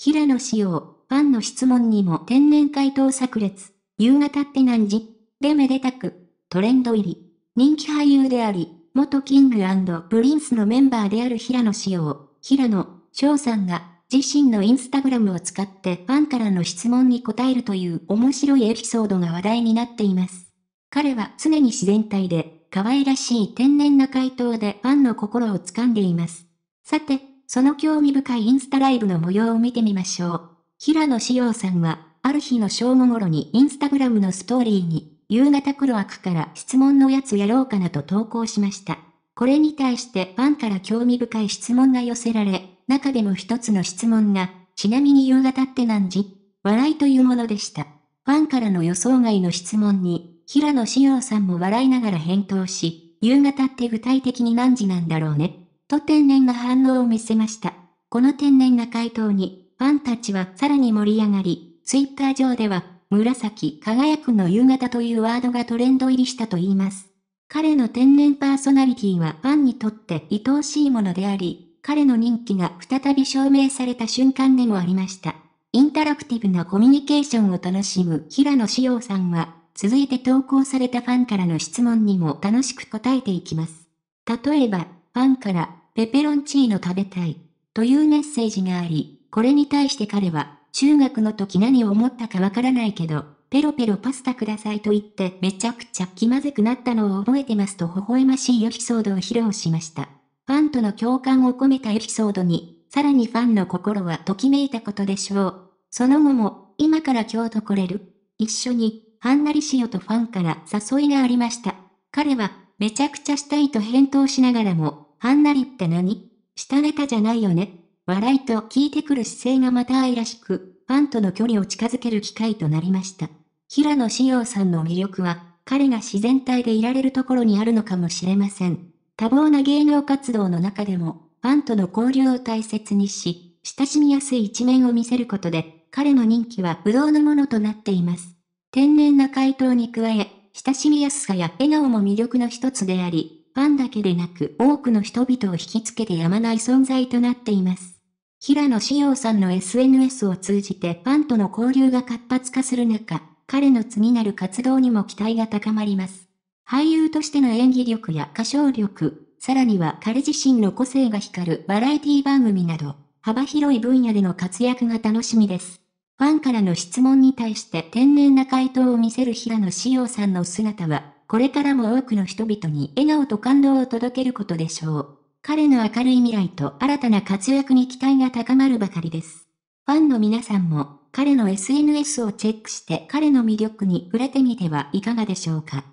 平野紫耀、ファンの質問にも天然回答炸裂。夕方って何時でめでたく、トレンド入り。人気俳優であり、元キングプリンスのメンバーである平野紫耀、平野翔さんが、自身のインスタグラムを使ってファンからの質問に答えるという面白いエピソードが話題になっています。彼は常に自然体で、可愛らしい天然な回答でファンの心を掴んでいます。さて、その興味深いインスタライブの模様を見てみましょう。平野紫耀さんは、ある日の正午頃にインスタグラムのストーリーに、夕方黒枠から質問のやつやろうかなと投稿しました。これに対してファンから興味深い質問が寄せられ、中でも一つの質問が、ちなみに夕方って何時笑いというものでした。ファンからの予想外の質問に、平野紫耀さんも笑いながら返答し、夕方って具体的に何時なんだろうねと天然な反応を見せました。この天然な回答に、ファンたちはさらに盛り上がり、ツイッター上では、紫輝くの夕方というワードがトレンド入りしたと言います。彼の天然パーソナリティはファンにとって愛おしいものであり、彼の人気が再び証明された瞬間でもありました。インタラクティブなコミュニケーションを楽しむ平野志陽さんは、続いて投稿されたファンからの質問にも楽しく答えていきます。例えば、ファンから、ペペロンチーノ食べたい、というメッセージがあり、これに対して彼は、中学の時何を思ったかわからないけど、ペロペロパスタくださいと言ってめちゃくちゃ気まずくなったのを覚えてますと微笑ましいエピソードを披露しました。ファンとの共感を込めたエピソードに、さらにファンの心はときめいたことでしょう。その後も、今から京都来れる一緒に、はんなりしよとファンから誘いがありました。彼は、めちゃくちゃしたいと返答しながらも、はんなりって何下ネタじゃないよね。笑いと聞いてくる姿勢がまた愛らしく、ファンとの距離を近づける機会となりました。平野紫耀さんの魅力は、彼が自然体でいられるところにあるのかもしれません。多忙な芸能活動の中でも、ファンとの交流を大切にし、親しみやすい一面を見せることで、彼の人気は不動のものとなっています。天然な回答に加え、親しみやすさや笑顔も魅力の一つであり、ファンだけでなく多くの人々を引きつけてやまない存在となっています。平野志耀さんの SNS を通じてファンとの交流が活発化する中、彼の次なる活動にも期待が高まります。俳優としての演技力や歌唱力、さらには彼自身の個性が光るバラエティ番組など、幅広い分野での活躍が楽しみです。ファンからの質問に対して天然な回答を見せる平野紫耀さんの姿は、これからも多くの人々に笑顔と感動を届けることでしょう。彼の明るい未来と新たな活躍に期待が高まるばかりです。ファンの皆さんも、彼の SNS をチェックして彼の魅力に触れてみてはいかがでしょうか。